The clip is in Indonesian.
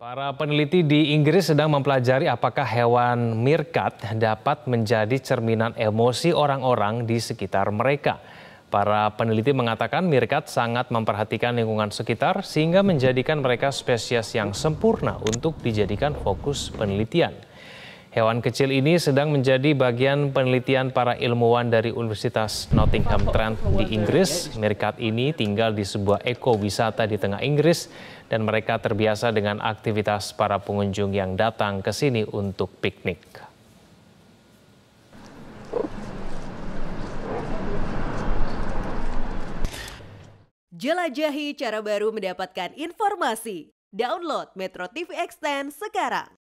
Para peneliti di Inggris sedang mempelajari apakah hewan mirkat dapat menjadi cerminan emosi orang-orang di sekitar mereka. Para peneliti mengatakan mirkat sangat memperhatikan lingkungan sekitar sehingga menjadikan mereka spesies yang sempurna untuk dijadikan fokus penelitian. Hewan kecil ini sedang menjadi bagian penelitian para ilmuwan dari Universitas Nottingham Trent di Inggris. Merikat ini tinggal di sebuah ekowisata di tengah Inggris dan mereka terbiasa dengan aktivitas para pengunjung yang datang ke sini untuk piknik. Jelajahi cara baru mendapatkan informasi. Download Metro TV Extend sekarang.